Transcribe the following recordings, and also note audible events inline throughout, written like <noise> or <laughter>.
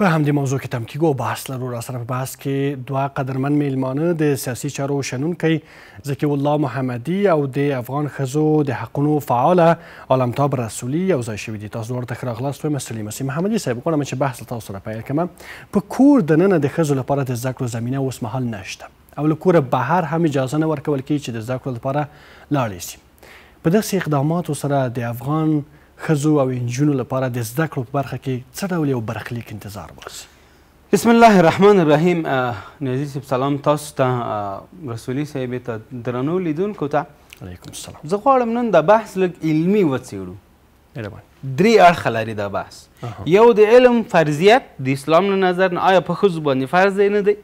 په همدې موضوع کې تمکیګو بحث لرو را سره په بحث کې دوه قدرمن میلمانه د سیاسي چارو شنونکي زکی الله محمدي او د افغان خزو د حقونو فعال عالمتاب رسولي او ځای شوی دي تاسو ورته خراغلاست و مسلې مسیح محمدي صاحب کوم چې بحث تاسو سره پیل کوم په کور د نن د خزو لپاره د ذکر زمينه اوس مهال نشته او له کوره بهر هم اجازه نه ورکول کیږي چې د ذکر لپاره لاړ شي په داسې اقداماتو سره د افغان خزو او انجونو لپاره د زده کړو په برخه کې څه ډول یو برخلیک انتظار باسي بسم الله الرحمن الرحیم نزیر صاحب سلام تاسو ته رسولي صاحب ته درنو لیدونکو ته علیکم السلام زه غواړم نن د بحث لږ علمي وڅېړو درې اړخه لري دا بحث یو د علم فرضیت د اسلام له نظر نه آیا په ښځو باندې فرض دی نه دی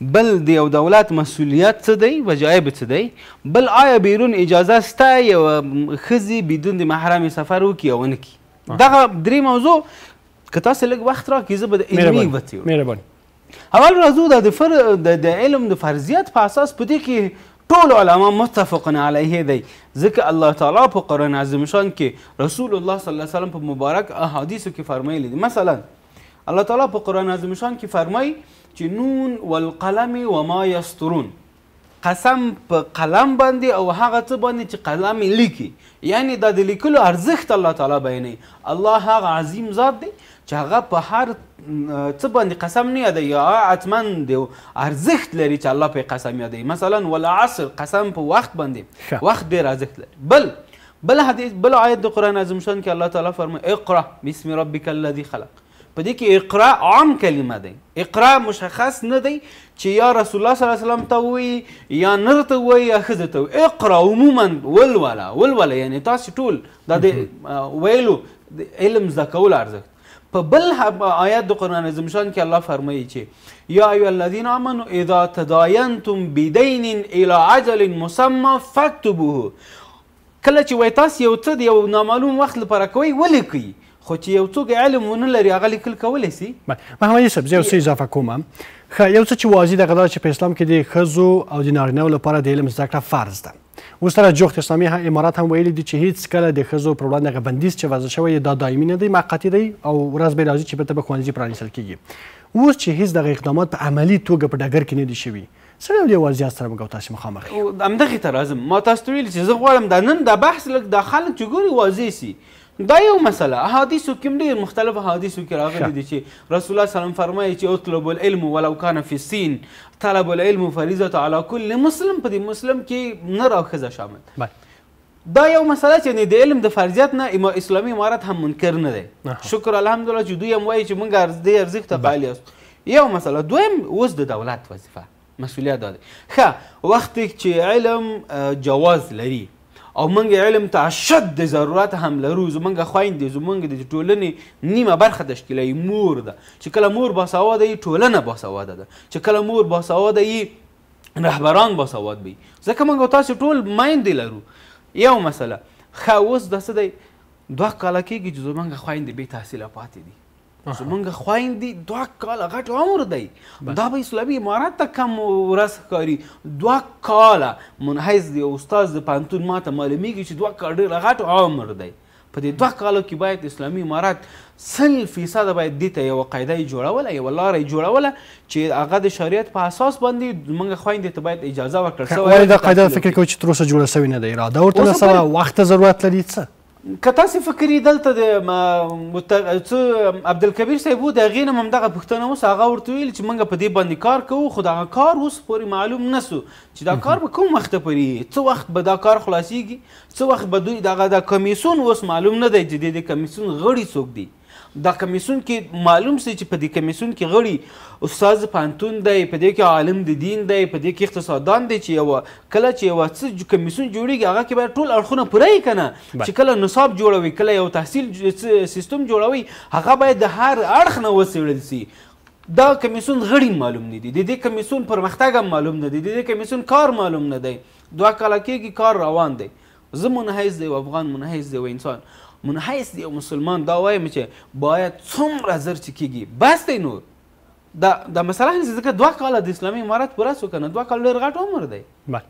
بل د یو دولت مسولیت څه دی وجایب څه دی بل آیا بیرون اجازه سته یو خزي بدون د محرم سفر وکي او نه کی دغه درې موضوع که تاسو لږ وخت راکړئ زه به د علمي وتیو اول راځو د فر د علم د فرضیت په اساس پدې کې ټول علما متفقن علیه دی ځکه الله تعالی په قرآن عظیم شان کې رسول الله صلی الله علیه وسلم په مبارک احادیثو کې فرمایلی دي مثلا الله تعالی په قرآن عظیم شان کې فرمای چې نون والقلم وما یسترون قسم په قلم باندې او هغه څه باندې چې قلم لیکي یعنی دا د لیکلو ارزښت الله تعالی بیانوي الله هغه عظیم ذات دی چې هغه په هر څه باندې قسم نه یادوي یا حتما د ارزښت لري چې الله پې قسم یادوي مثلا والعصر قسم په وخت باندې وخت ډېر ارزښت لري بل بل حدیث بل آیت د قرآن عظیم شان کې الله تعالی فرمایي اقرأ بسم ربک الذي خلق په دې کې اقرا عام کلمه دی اقرا مشخص نه دی چې یا رسول الله صلی الله علیه وسلم ته وایي یا نر ته وایي یا ښځې ته وایي اقرا عموما ولوله ولوله یعنی تاسو ټول دا د ویلو علم زده کول ارزښت په بل آیات د قرآن عظیم شان کې الله فرمایي چې یا ایو الذین آمنوا اذا تداینتم بدین الى عجل مسمى فاکتبوه کله چې وای تاسو یو څه د یو نامعلوم وخت لپاره کوئ ولیکئ خو چې یو څوک علم ونه لري هغه لیکل کولی سي محمد یوسف زه یو څه اضافه کوم ښه یو څه چې واضح دغه دا چې په اسلام کې د ښځو او د نارینهو لپاره د علم زده کړه فرض ده اوس سره جوخت اسلامي امارات هم ویلي دي چې هیڅ کله د ښځو پر وړاندې غبندیز چې وضع شوی دا دایمي نه دی موقتي دی او ورځ به راځي چې بیرته به ښوونځي پرانیستل کیږي اوس چې هیڅ دغه اقدامات په عملی توګه په ډګر کې نه دي شوي سره یو وضعیت سره موږ تاسو مخامخ یو همدغه ته راځم ما تاسو ته ویل چې زه غواړم دا نن د بحث لږ د خلک چې ګوري واضح سي دا یو مسله احادیثو کې هم ډېر مختلف احادیثو کې راغلي دي چې رسول الله سلام فرمایي چې اطلب العلم ولو کان فی السین طلب العلم فریضة علی کل مسلم په دې مسلم کې نر او ښځه شامل دا یو مسله چې د علم د فرضیت نه اسلامي امارت هم منکر نه دی شکر الحمدلله چې دوی هم وایي چې موږ دې ارزښت ته قایل یو یو مسله دویم اوس د دولت وظیفه مسؤلیت دا دی ښه وخت چې علم جواز لري او موږ علم ته اشد ضرورت هم لرو زموږ خویندې زموږ د ټولنې نیمه برخه تشکیلوي مور ده چې کله مور باسواده یي ټولنه باسواده ده چې کله مور باسواده یي رهبران باسواد وي ځکه موږ تاسو ټول میندې لرو یو مسله ښه اوس داسې دی دوه کاله کېږي چې زموږ خویندې بې تحصیله پاتې دي زمونږ خويندې دوا کال غټ عمر دی دا به اسلامي امارات ته کم ورس کاری دوا کال منحیز دی استاد د پانتون ماته معلومیږي چې دوا کال ډېر غټ عمر دی په دې دوه کالو کې باید اسلامي امارات سل فیصده باید دې ته یوه قاعده یې جوړوله یوه لاره یې جوړوله چې هغه د شریعت په اساس باندې زموږ خویندې ته باید اجازه ورکړل شوې ولې دا قاعده فکر کوي چې تر اوسه جوړه شوې نه ده اراده ورته نه سوه وخت ضرورت لري څه که تاسو فکر دلته د څه عبدالکبیر صاحب وو د هغې نه هم دغه پوښتنه اوس هغه ورته ویل چې موږ په دې باندې کار کوو خو دغه کار اوس پورې معلوم نه سو چې دا کار به کوم وخته پورې څه وخت به دا کار خلاصیږي څه وخت به دوی دغه د کمیسون اوس معلوم نه دی چې د دې کمیسون غړي څوک دی د کمیسون کې معلوم سي چې په دې کمیسون کې غړي استاد پانتون دی په دې کې عالم د دین دی په دې کې اقتصادان دی چې یو کله چې یو څه کمیسون جوړیږي هغه کې باید ټول اړخونه پوره کنه چې کله نصاب جوړوي کله یو تحصیل سیستم جوړوي هغه باید د هر اړخ نه وڅېړل سي دا کمیسون غړي معلوم نه دي د دې کمیسون پرمختګ هم معلوم نه دي د دې کمیسون کار معلوم نه دی دوه کاله کېږي کار روان دی زه منحیز دی او افغان منحیز دی و انسان منحیث دی مسلمان دا وایم چې باید څومره زر چې کیږي بس دی نور دا دا مسله نه ځکه دوه کاله د اسلامي امارت پوره سو کنه دوه کاله ډېر غټ عمر دی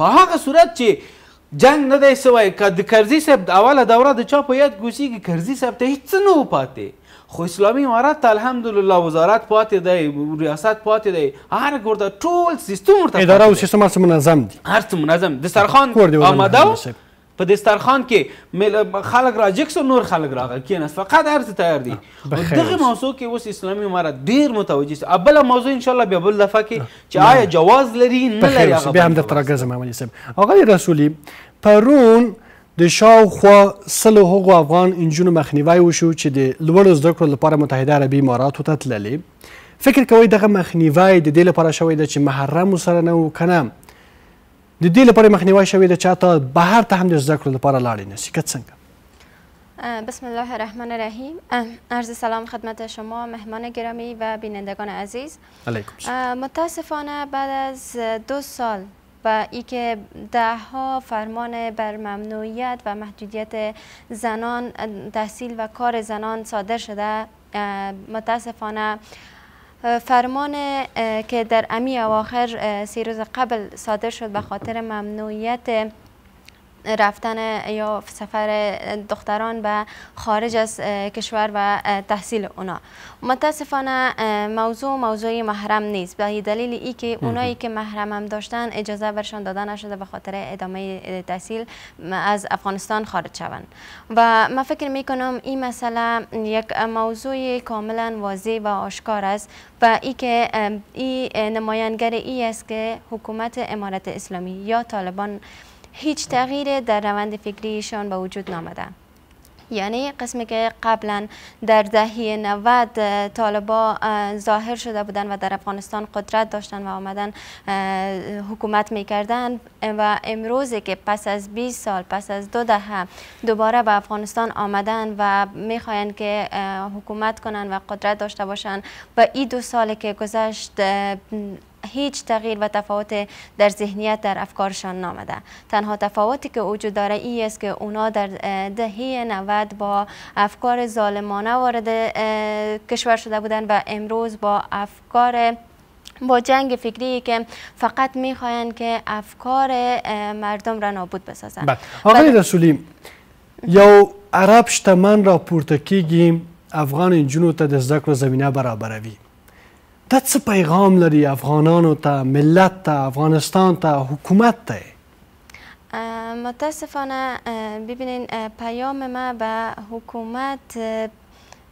په هغه صورت چې جنگ نه دی سوی که د کرزي صاحب اوله دوره د چا په یاد ګوسیږي کرزي صاحب ته هیڅ نه و پاتې خو اسلامي امارت ته الحمدلله وزارت پاتې دی ریاست پاتې دی هر ګور ټول سیستم ورته اداره او سیستم هر منظم دي هر څه منظم دسترخوان آماده په دسترخوان کې خلک راجک سو نور خلک راغل کېناست فقط هر څه تیار دي دغه موضوع کې اوس اسلامي امارت ډیر متوجه سي بل موضوع ان شاء الله بیا بل دفعه کې چې آیا جواز لري نه لري هغه بیا هم د ترګزم امام صاحب آقای رسولی پرون د شاوخوا سلو هغو افغان انجونو مخنیوي وشو چې د لوړو زده کړو لپاره متحده عربي اماراتو ته تللي فکر کوئ دغه مخنیوی د دې لپاره شوی ده چې محرم سره نه و که د دې لپاره مخنیوي شوی چې چاته بهر ته هم د زده کړو لپاره لاړې نه که بسم الله الرحمن الرحیم عرض سلام خدمت شما مهمان گرامی و بینندگان عزیز متاسفانه بعد از دو سال و ای که ده ها فرمان بر ممنوعیت و محدودیت زنان تحصیل و کار زنان صادر شده متاسفانه فرمان که در امی اواخر سی روز قبل صادر شد به خاطر ممنوعیت رفتن یا سفر دختران به خارج از کشور و تحصیل اونا متاسفانه موضوع موضوع محرم نیست به دلیل ای که اونایی که محرم هم داشتن اجازه برشان داده نشده به خاطر ادامه تحصیل از افغانستان خارج شوند و من فکر می کنم این مسئله یک موضوع کاملا واضح و آشکار است و ای که این نماینگر ای است که حکومت امارت اسلامی یا طالبان هیچ تغییر در روند فکریشان به وجود نامده یعنی قسمی که قبلا در دهه 90 طالبا ظاهر شده بودن و در افغانستان قدرت داشتن و آمدن حکومت میکردن و امروزی که پس از 20 سال پس از دو دهه دوباره به افغانستان آمدن و میخواین که حکومت کنند و قدرت داشته باشن و این دو سالی که گذشت هیچ تغییر و تفاوت در ذهنیت در افکارشان نامده تنها تفاوتی که وجود داره ای است که اونا در دهه 90 با افکار ظالمانه وارد کشور شده بودن و امروز با افکار با جنگ فکری که فقط میخواین که افکار مردم را نابود بسازن بله. آقای رسولی یو عرب شتمن را پورتکی گیم افغان جنو ته د زده زمینه برابروی تا چه پیغام لري افغانانو تا، ملت تا، افغانستان تا، حکومت ته متاسفانه ببینین پیام ما به حکومت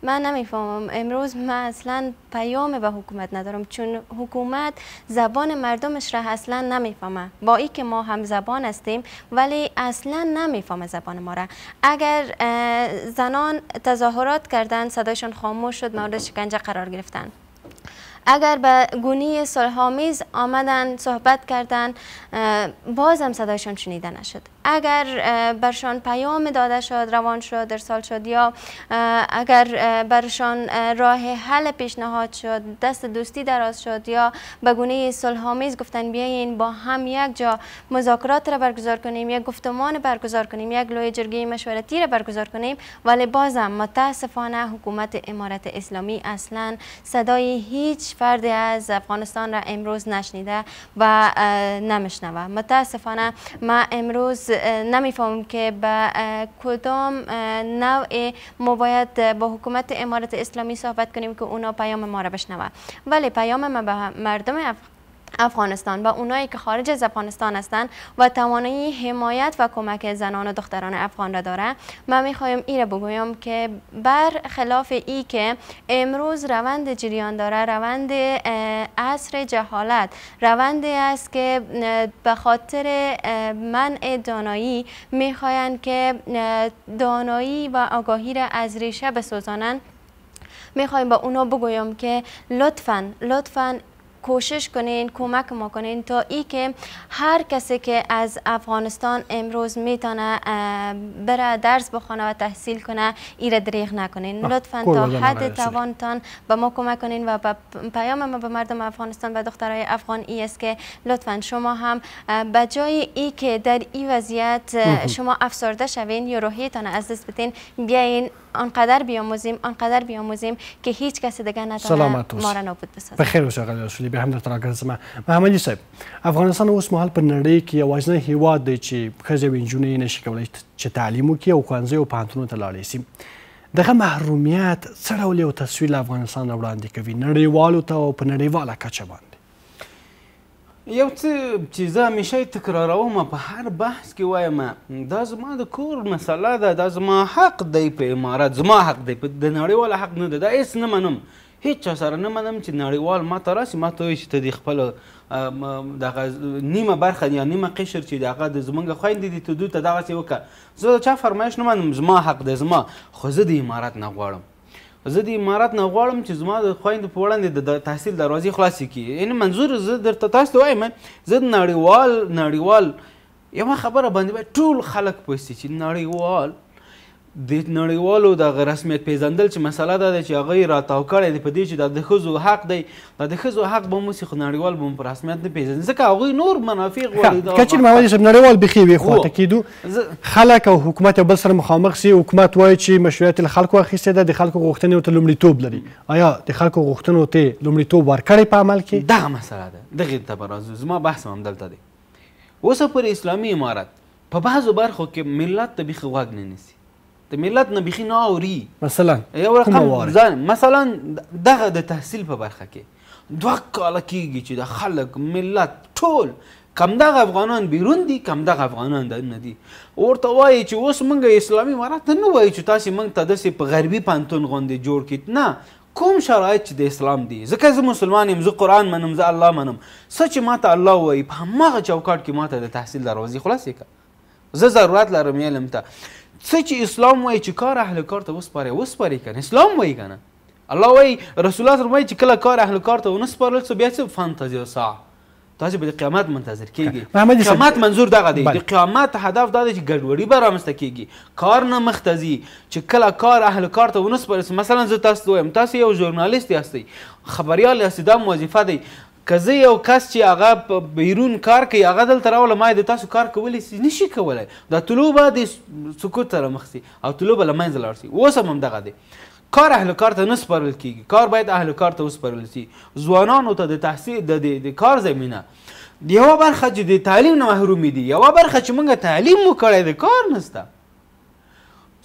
من نمیفهمم امروز ما اصلا پیام به حکومت ندارم چون حکومت زبان مردمش را اصلا نمیفهمه با ای که ما هم زبان هستیم ولی اصلا نمیفهمه زبان ما را اگر زنان تظاهرات کردن صدایشون خاموش شد مورد شکنجه قرار گرفتن اگر به گونی سلحامیز آمدن صحبت کردن بازم صدایشان شنیده نشد اگر برشان پیام داده شد روان شد ارسال شد یا اگر برشان راه حل پیشنهاد شد دست دوستی دراز شد یا به گونه صلحآمیز گفتن بیاین با هم یک جا مذاکرات را برگزار کنیم یک گفتمان برگزار کنیم یک لوی جرگه مشورتی را برگزار کنیم ولی بازم متاسفانه حکومت امارت اسلامی اصلا صدای هیچ هیچ فردی از افغانستان را امروز نشنیده و نمیشنوه متاسفانه ما امروز نمیفهمم که به کدام نوع ما باید با حکومت امارت اسلامی صحبت کنیم که اونا پیام ما را بشنوه ولی پیام ما به مردم افغانستان افغانستان و اونایی که خارج از افغانستان هستند و توانایی حمایت و کمک زنان و دختران افغان را داره من میخوایم این را بگویم که بر خلاف ای که امروز روند جریان داره روند عصر جهالت روند است که به خاطر منع دانایی میخواین که دانایی و آگاهی را از ریشه بسوزانن میخوایم با اونا بگویم که لطفاً لطفا کوشش کنین کمک ما کنین تا ای که هر کسی که از افغانستان امروز میتونه بره درس بخونه و تحصیل کنه ای را دریغ نکنین لطفا تا حد توانتان به ما کمک کنین و پیام ما به مردم افغانستان و دخترای افغان ای است که لطفا شما هم به جای ای که در این وضعیت شما افسرده شوین یا روحیتان از دست بدین بیاین آنقدر بیاموزیم آنقدر بیاموزیم که هیچ کسی دیگه نتونه ما را نابود بسازه بخیر دی به هم درته راګرځم محمد صاحب افغانستان اوس مهال په نړۍ کې یوازینی هیواد دی چې ښځې او نجونې نشي کولی چې تعلیم وکړي او ښوونځیو او پوهنتونو ته لاړې شي دغه محرومیت څه ډول یو تصویر له افغانستان وړاندې کوي نړیوالو ته او په نړیواله کچه باندې یو څه چې زه همیشه تکراروم په هر بحث کې وایم دا زما د کور مسله ده دا زما حق دی په امارت زما حق دی په د نړیوال حق نه ده دا هیڅ نه منم هیڅ چا سره نه منم چې نړیوال ما ته راسي ما ته وایي چې ته د خپل دغه نیمه برخه یا نیمه قشر چې دغه د زمونږ خویندې دي ته دوی ته دغسې وکړه زه د چا فرمایش نه منم زما حق دی زما خو زه د عمارت نه غواړم زه د عمارت نه غواړم چې زما د خویندو په وړاندې د تحصیل دروازې خلاصې کړي یعنې منظور زه درته تاسو ته وایم زه د نړیوال نړیوال یوه خبره باندې باید ټول خلک پوه چې نړیوال د نړیوالو د رسمیت پیژندل چې مسله دا ده چې هغه راتاو کړی دی په دې چې دا د ښځو حق دی دا د ښځو حق به مو خو نړیوال به مو په رسمیت نه پیژني ځکه هغوی نور منافع غواړي که چېرې موالي صاحب نړیوال بیخي وي خواته کېدو خلک او حکومت یو بل سره مخامخ سي حکومت وایي چې مشروعیت له خلکو اخیستی ده د خلکو غوښتنې ورته لومړیتوب لري آیا د خلکو غوښتنو ته لومړیتوب ورکړی په عمل کې دغه مسله ده دغې ته به راځو زما بحث هم همدلته دی اوسه پر اسلامي امارت په بعضو برخو کې ملت ته بیخي غوږ نه نیسي د ملت نه بيخي نه اوري مثلا یو رقم ځان مثلا دغه د تحصیل په برخه کې دوه کاله کېږي چې د خلک ملت ټول کمدغه افغانان بیرون دي کمدغه افغانان د نه دي ورته وایي چې اوس مونږ اسلامي امارات ته نه وایي چې تاسو مونږ ته داسې په غربي پانتون غوندې جوړ کړئ نه کوم شرایط چې د اسلام دي ځکه زه مسلمان یم زه قرآن منم زه الله منم څه چې ماته الله وایي په هماغه چوکاټ کې ماته د تحصیل دروازې خلاصې کړه زه ضرورت لرم علم ته څه چې اسلام وایي چې کار اهل کار ته وسپارئ وسپارئ کنه اسلام وایي کنه الله وایي رسول الله وایي چې کله کار اهل کار ته ونسپارل څه بیا څه فانتزي ساعه تاسو به د قیامت منتظر کیږي قیامت منظور دغه دی د قیامت هدف دا دی چې ګډوډي به رامنځته کیږي کار نه مختزي چې کله کار اهل کار ته ونسپارل مثلا زه تاسو وایم تاسو یو ژورنالیست یاستئ خبریال یاستئ دا وظیفه دی کزه یو کس چې هغه بیرون کار کوي هغه دلته راول ما د تاسو کار کولی سي نشي کولای دا طلوبه د سکوت سره مخ سي او طلوبه لمنځ لاړ سي اوس هم دغه دی کار اهل کار ته نسپارل کیږي کار باید اهل کار ته وسپارل سي ځوانانو ته د تحصیل د کار زمینه یوه برخه چې د تعلیم نه محرومې دي یوه برخه چې موږ تعلیم مو کړی د کار نسته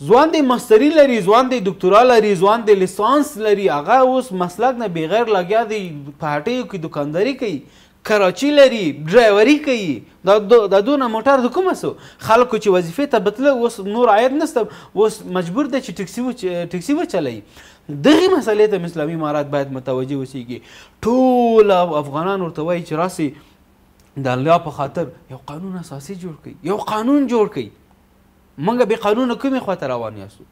ځوان دی ماستری لري ځوان دی ډاکټورا لري ځوان دی لیسانس لري هغه اوس مسلک نه بغیر لګیا دی په هټیو کې دکانداري کوي کراچي لري ډرایوري کوي دا د دونه موټر د کومه سو خلکو چې وظیفې ته بتله اوس نور عاید نسته اوس مجبور دی چې ټکسي ټکسي وچلای دغه مسلې ته اسلامي امارات باید متوجه وسیږي ټول افغانان ورته وایي چې راسي د الله په خاطر یو قانون اساسي جوړ کړي یو قانون جوړ کړي مونږ به قانون کومې خواته روان یاسو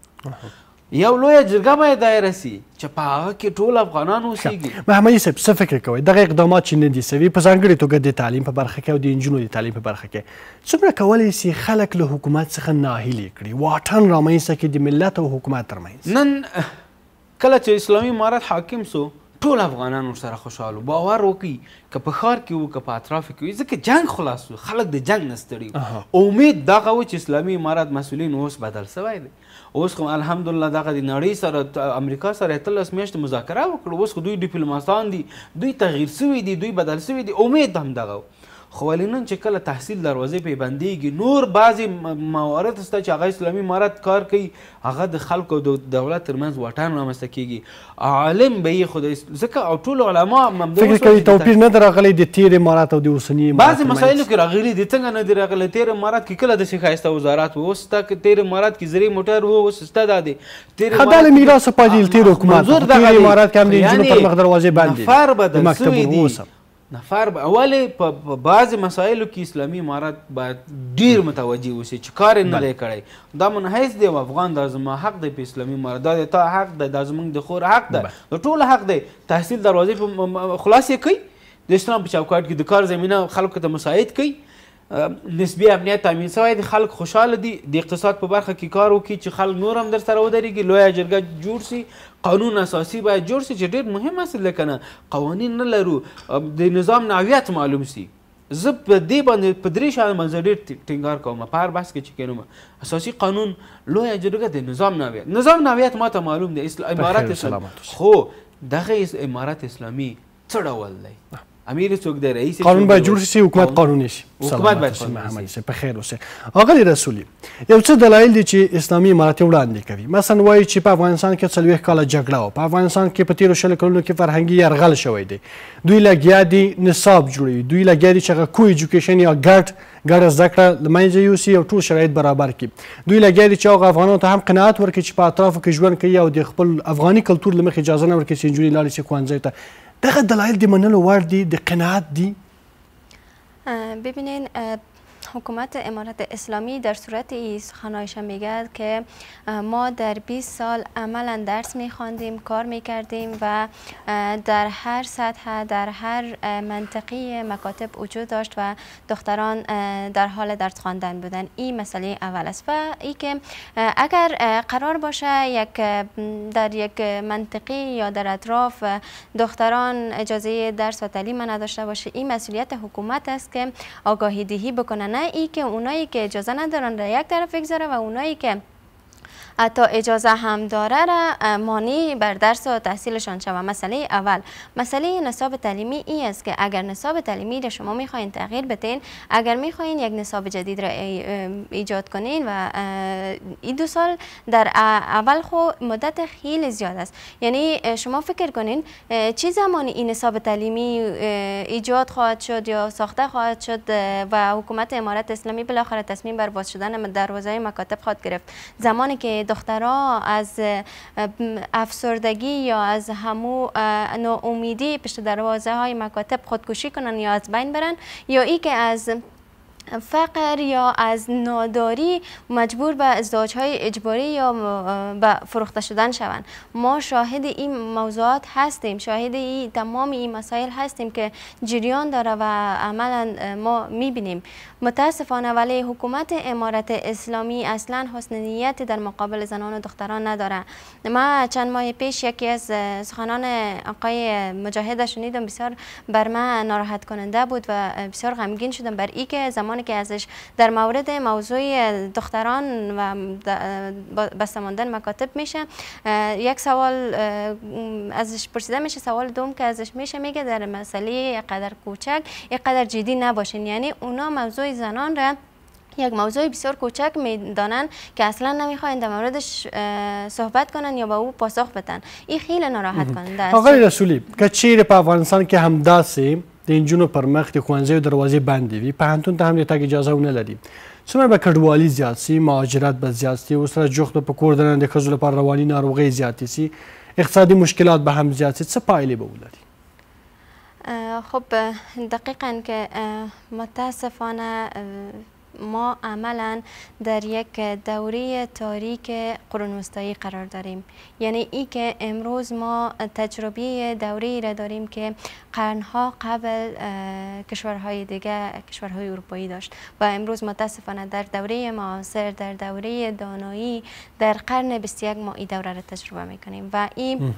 یو لوی جرګه به دایره سي چې په هغه کې ټول افغانان اوسېږي محمد صاحب څه فکر کوئ دغه اقدامات چې نه دي سوي په ځانګړې توګه د تعلیم په برخه کې او د نجونو د تعلیم په برخه کې څومره کولی سي خلک له حکومت څخه ناهیلي کړي واټن رامنځته کړي د ملت او حکومت ترمنځ نن کله چې اسلامي امارت حاکم سو ټول افغانانو سره خوشاله باور وکړي که په ښار کې وو که په اطراف کې وي ځکه جنگ خلاص و خلک د جنگ نه ستړي امید دغه و چې اسلامي امارات مسؤلین اوس بدل سوی دی اوس خو الحمدلله دغه د نړۍ سره امریکا سره اتلس میاشتې مذاکره وکړه اوس خو دوی ډیپلوماسان دي دوی تغییر سوي دي دوی بدل سوي دي امید هم دغه و خو ولې نن چې کله تحصیل دروازې پیبندېږي نور بعضې موارد شته چې هغه اسلامي امارت کار کوي هغه د خلکو د دولت ترمنځ واټن رامنځته کېږي عالم به یې خو ځکه او ټول علما فکر کوي توپیر نه دی راغلی د تېر امارت او د اوسني بعضې مسایلو کې راغلي دي څنګه نه دی راغلی تېر امارت کې کله داسې ښایسته وزارات و اوس ستا تېر امارت کې زرې موټر و اوس ستا دا دی خدای له میراثه پاتې تېر حکومت تېر امارت کې هم د نجونو پر مخ دروازې بند دي نفر به در سوی دي نفر به اولې په بعضې مسایلو کې اسلامي امارات باید ډیر متوجه اوسي چې کار یې نه دی کړی دا منحیث دی او افغان دا زما حق دی په اسلامي امارات دا د تا حق دی دا زموږ د خور حق دی د ټوله حق دی تحصیل دروازې خلاصې کوي د اسلام په چوکاټ کې د کار زمینه خلکو ته مساعد کوي نسبی امنیت تامین شوی دی خلک خوشحاله دي د اقتصاد په برخه کې کار وکړي چې خلک نور هم در سره ودرېږي لویه جرګه جوړ سي قانون اساسي باید جوړ سي چې ډېر مهم اصل دی که نه قوانین نه لرو د نظام نوعیت معلوم سي زه په دې باندې په درې شیانو باندې ډېر ټینګار کوم په هر بحث کې چې کینم اساسي قانون لویه جرګه د نظام نوعیت نظام نوعیت ماته معلوم دی امارت اسلام خو دغه امارت اسلامي څه ډول دی امیر څوک دی رئیس قانون باید جوړ شي حکومت قانوني شي حکومت باید عمل شي په خیر اوسه آغلی رسولي یو څه دلایل دي چې اسلامي امارت وړاندې کوي مثلا وایي چې په افغانستان کې څلوېښت کاله جګړه وه په افغانستان کې په تیرو شلو کلونو کې فرهنګي یرغل شوی دی دوی لګیا دي نصاب جوړوي دوی لګیا دي چې هغه کو ایجوکیشن یا ګډ ګډه زده کړه له منځه یوسي او ټول شرایط برابر کړي دوی لګیا دي چې هغه افغانانو ته هم قناعت ورکړي چې په اطرافو کې ژوند کوي او د خپل افغاني کلتور له مخې اجازه نه ورکړي چې نجونې لاړې شي ښوونځیو ته دغه دلایل د منلو وړ دي د قناعت دي آه، ببینین آه، حکومت امارت اسلامی در صورت ای سخنایش میگد که ما در 20 سال عملا درس میخواندیم کار میکردیم و در هر سطح در هر منطقی مکاتب وجود داشت و دختران در حال درس خواندن بودن این مسئله اول است و ای که اگر قرار باشه یک در یک منطقی یا در اطراف دختران اجازه درس و تعلیم نداشته باشه این مسئولیت حکومت است که آگاهی دهی بکنه ای که اونایی که اجازه ندارن در یک طرف بگذاره و اونایی که تا اجازه هم داره را مانی بر درس و تحصیلشان شود مسئله اول مسئله نصاب تعلیمی این است که اگر نصاب تعلیمی را شما میخواین تغییر بدین اگر میخواین یک نصاب جدید را ایجاد کنین و این دو سال در اول خو مدت خیلی زیاد است یعنی شما فکر کنین چی زمانی این نصاب تعلیمی ایجاد خواهد شد یا ساخته خواهد شد و حکومت امارت اسلامی بالاخره تصمیم بر باز شدن دروازه مکاتب خواهد گرفت زمانی که دخترها از افسردگی یا از همو ناامیدی پشت دروازه های مکاتب خودکشی کنن یا از بین برن یا ای که از فقر یا از ناداری مجبور به ازدواج های اجباری یا به فروخته شدن شوند ما شاهد این موضوعات هستیم شاهد این تمام این مسائل هستیم که جریان داره و عملا ما میبینیم متاسفانه ولی حکومت امارت اسلامی اصلا حسن نیت در مقابل زنان و دختران نداره ما چند ماه پیش یکی از سخنان آقای مجاهد شنیدم بسیار بر من ناراحت کننده بود و بسیار غمگین شدم بر ای که زمانی که ازش در مورد موضوع دختران و بسته ماندن مکاتب میشه یک سوال ازش پرسیده میشه سوال دوم که ازش میشه میگه در مسئله قدر کوچک یک قدر جدی نباشین یعنی اونا موضوع های زنان را یک موضوع بسیار کوچک میدانند که اصلا نمیخواین در موردش صحبت کنن یا به او پاسخ بدن این خیلی ناراحت کننده آقای رسولی که چیرې په افغانستان کې همداسې د انجونو پر مخ د ښوونځیو دروازې بندې وي پوهنتون ته هم د تګ اجازه ونه لري څومره به کډوالي زیات سي مهاجرت به زیات سي اوس سره جوخت به په کور دننه د ښځو لپاره رواني ناروغۍ زیاتې سي اقتصادي مشکلات به هم زیات سي څه پایلې به ولري خب دقیقا که متاسفانه ما عملا در یک دوره تاریک قرون وسطایی قرار داریم یعنی ای که امروز ما تجربه دوره ای را داریم که قرنها قبل کشورهای دیگه کشورهای اروپایی داشت و امروز متاسفانه در دوره معاصر در دوره دانایی در قرن 21 ما این دوره را تجربه میکنیم و این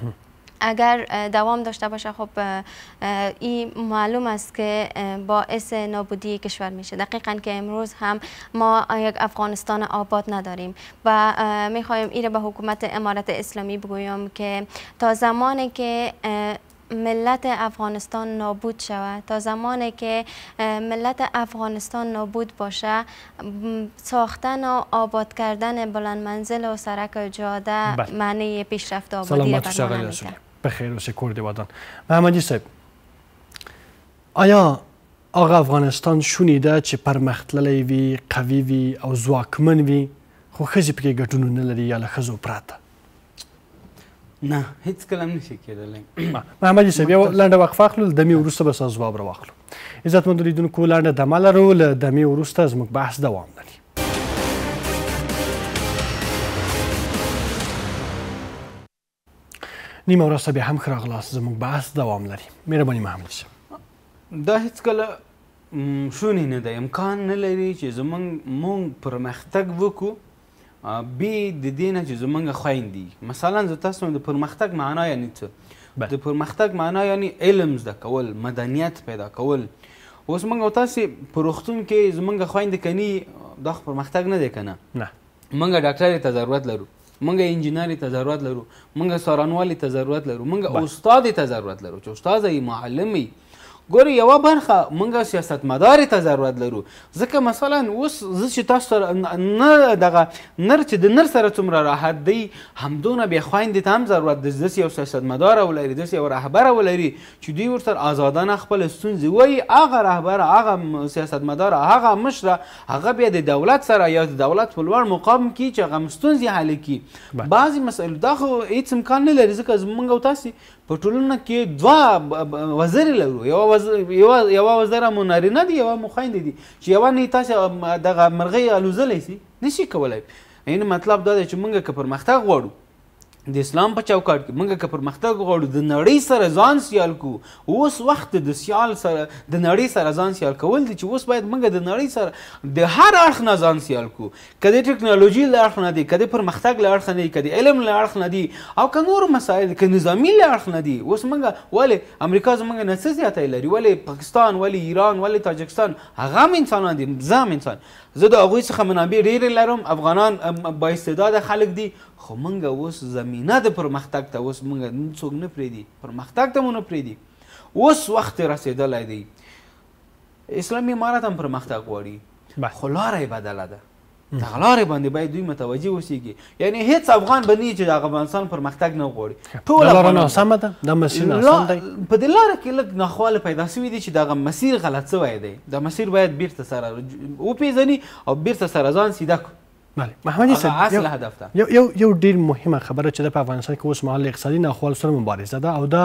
اگر دوام داشته باشه خب این معلوم است که باعث نابودی کشور میشه دقیقا که امروز هم ما یک افغانستان آباد نداریم و میخوایم ایره به حکومت امارت اسلامی بگویم که تا زمانی که ملت افغانستان نابود شود تا زمانی که ملت افغانستان نابود باشه ساختن و آباد کردن بلند منزل و سرک و جاده بله. معنی پیشرفت آبادی بخیر اوسې کوردی ودان محمدی صاحب آیا هغه افغانستان شونې ده چې پرمختللی وي قوي وي او ځواکمن وي خو ښځې پکې ګډون نه لري یا له ښځو پراته نه هیڅ کلم نشي کېدلی محمد صاحب یو لنډه وقفه اخلو له دمې وروسته به ستاسو ځواب راواخلو عزتمندو لیدونکو لنډه دمه لرو له دمې وروسته زموږ بحث دوام لري نیمه ورځ بیا هم ښه راغلاست زموږ بحث دوام لري مهرباني محمد شه دا هیڅکله شونی نه ده امکان نه لري چې زمونږ مونږ پرمختګ وکړو بی د دینه چې زمونږ خويندې مثلا زه تاسو د پرمختګ معنا یعنی څه د پرمختګ معنا یعنی علم زده کول مدنیت پیدا کول اوس موږ تاسو پروختون کې زمونږ خويندې کني د پرمختګ نه دی کنه نه موږ ډاکټر ته ضرورت لرو مونږ انجینری ته ضرورت لرو مونږ سارانوالي ته ضرورت لرو مونږ استاد ته ضرورت لرو چې استاد یې معلم یې ګوري یو برخه مونږه سیاست مدار ته ضرورت لرو ځکه مثلا اوس زه چې تاسو سره نه دغه نر چې د نر سره څومره راحت دی همدونه بیا خویندې ته هم ضرورت دی داسې یو سیاست مدار ولري داسې یو رهبر ولري چې دوی ورسره آزادانه خپل ستونزې وایي هغه رهبر هغه سیاست مدار هغه مشره هغه بیا د دولت سره یا د دولت په لوړ مقام کې چې هغه ستونزې حل کړي بعضې مسایلو دا خو هېڅ امکان نه لري ځکه زمونږ او تاسې په ټولنه کې دوا وزیر لرو یو وزیر یو وزیر مو نارینه دی یو مو خویند دی چې یو نه تاسو دغه مرغۍ الوزلې سي نشي کولای یعنی مطلب دا دی چې موږ که پرمختګ غواړو د اسلام په چوکاټ کې موږ که پرمختګ غواړو د نړۍ سره ځان سیال کو اوس وخت د سیال سره د نړۍ سره ځان سیال کول دي چې اوس باید موږ د نړۍ سره د هر اړخ نه ځان سیال کو که د ټکنالوژي له اړخ نه دي که د پرمختګ له اړخ نه دي که د علم له اړخ نه دي او که نور مسایل که نظامي له اړخ نه دي اوس موږ ولې امریکا زموږ نه څه زیاتی لري ولې پاکستان ولې ایران ولې تاجکستان هغه هم انسانان دي زه هم انسان زه د هغوی څخه منابع ډېرې لرم افغانان با استعداده خلک دي خو موږ اوس زمینه د پرمختګ ته اوس موږ څوک نه پرېږدي پرمختګ ته مو نه پرېږدي اوس وخت رسېدلی دی اسلامي عمارت هم پرمختګ غواړي خو لاره یې بدله ده دغه لارې باندې باید دوی متوجه اوسیږي یعنی هیڅ افغان به نه چې د افغانستان پرمختګ نه غواړي ټول افغان ناسمه ده دا مسیر ناسم دی په دې لاره کې لږ ناخواله پیدا شوي دي چې دغه مسیر غلط شوی دی دا مسیر باید بیرته سره وپیژني او بیرته سره ځان سیده کړو بله محمد یوسف یو یو یو ډیر مهمه خبره چې د افغانستان کې اوس مهال اقتصادي ناخوالو سره مبارزه ده او دا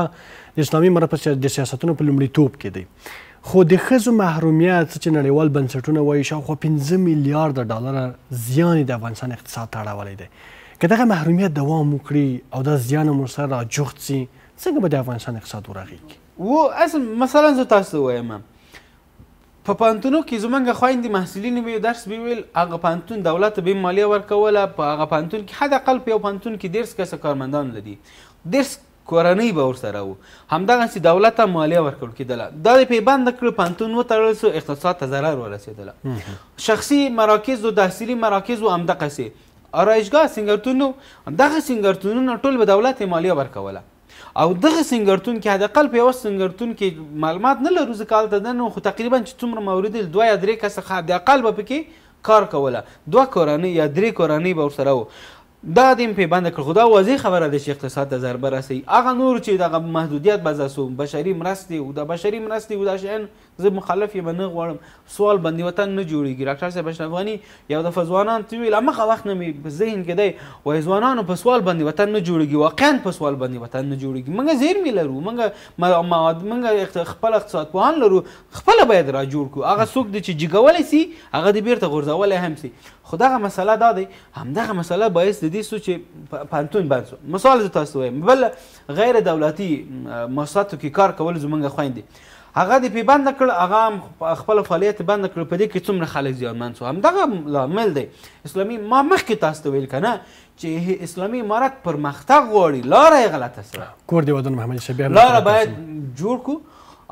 د اسلامي مرکز د سیاستونو په لومړیتوب کې دی خو د ښځو محرومیت چې نړیوال بنسټونه وایي شاوخوا پنځه میلیارده ډالره زیان د افغانستان اقتصاد ته اړولی دی که دغه محرومیت دوام وکړي او دا زیان هم ورسره راجوخت سي څنګه به د افغانستان اقتصاد ورغېږي و اصل مثلا زه تاسو ته وایم په پانتونو کې زمونږ خویندې محصلینې به درس به ویل هغه پانتون دولت به مالیه ورکوله په هغه پانتون کې حداقل په یو پانتون کې ډېر کسه کارمندان لري ډېر کورنۍ به ورسره وو همدغسې دولت ته مالیه ورکول کېدله دا د پیبند کړو پانتون وتړل سو اقتصاد ته ضرر ورسېدله شخصي مراکز و تحصیلي مراکز و همدغسې آرایشګاه سینګرتون و دغه سینګرتونونه ټول به دولت مالیه ورکوله او دغه سنگرتون کې حداقل په یو سنگرتون کې معلومات نه لرو ځکه هلته دننه خو تقریبا چې څومره مورد دوه یا درې کسه حداقل به پکې کار کوله دوه کورنۍ یا درې کورنۍ به ورسره وو دا دیم په بند کړ خدا واضح خبره ده چې اقتصاد ته ضربه رسي هغه نور چې دغه محدودیت به زاسو بشري مرستي او د بشري مرستي او د شین زه مخالف یم نه غواړم سوال باندې وطن نه جوړیږي ډاکټر صاحب اشرفغانی یو دفعه ځوانان ته ویل مخه وخت نه مې په ذهن کې دی وایي ځوانانو په سوال باندې وطن نه جوړیږي واقعا په سوال باندې وطن نه جوړیږي موږ زیرمې لرو موږ موږ خپل اقتصاد پوهان لرو خپله باید را جوړ کړو هغه څوک دی چې جګولی سي هغه دې بیرته غورځولی هم سي خو دغه مسله دا دی همدغه مسله باعث د دې سو چې پانتون بند سو مثال زه تاسو وایم بل غیر دولتي مؤسساتو کې کار کول زموږ خویندې هغه دې په بند کړ هغه خپل فعالیت بند کړ په دې کې څومره خلک زیانمن شو همدغه لامل دی اسلامي ما مخکې تاسو ته ویل کنه چې اسلامي امارت پرمختګ غواړي لار یې غلطه سره کور دی ودان محمد شبیه لار باید جوړ کو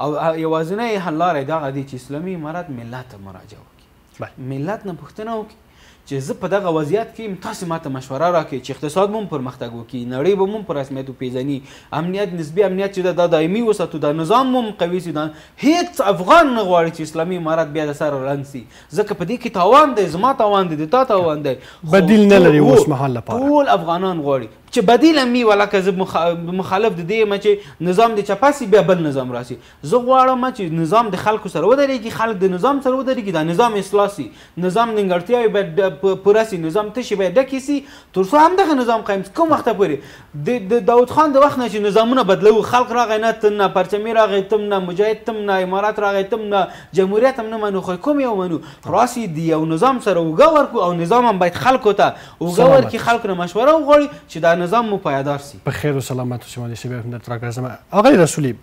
او یوازینی حل لار دا دی چې اسلامي امارت ملت مراجعه وکړي ملت نه پوښتنه وکړي چې زه په دغه وضعیت کې تاسو ماته مشوره راکړئ چې اقتصاد مون پرمختګ وکړي نړۍ به مون په رسمیت وپېژني امنیت نسبي امنیت چې دا دایمي وساتو دا نظام مون قوي سي هیڅ افغان نه غواړي چې اسلامي امارات بیا د سره ړنګ سي ځکه په دې کې تاوان دی زما تاوان دی د تا تاوان دی بدیل نه لري اوس مهال لپاره ټول افغانان غواړي چې بدیل می ولکه زه مخالف د دې م چې نظام د چپاسي بیا بل نظام راسي زه غواړم چې نظام د خلکو سره ودرېږي خلک د نظام سره ودرېږي دا نظام اصلاح سي نظام نیمګړتیاوې باید پوره سي نظام تشې باید ډکې سي تر څو همدغه نظام قایم کوم وخته پورې د داود خان د وخت نه چې نظامونه بدلو خلک راغی نه تن نه پرچمې راغی تم نه مجاهد تم نه امارات راغی تم نه جمهوریت هم نه منو خو کوم یو منو راسي دی یو نظام سره وګور کو او نظام هم باید خلکو ته وګور کې خلک نه مشوره وغوړي چې دا نظام مو پایدار سي په خیر او سلامت اوسئ مالي شباب هم درته راګرځم آغای رسولي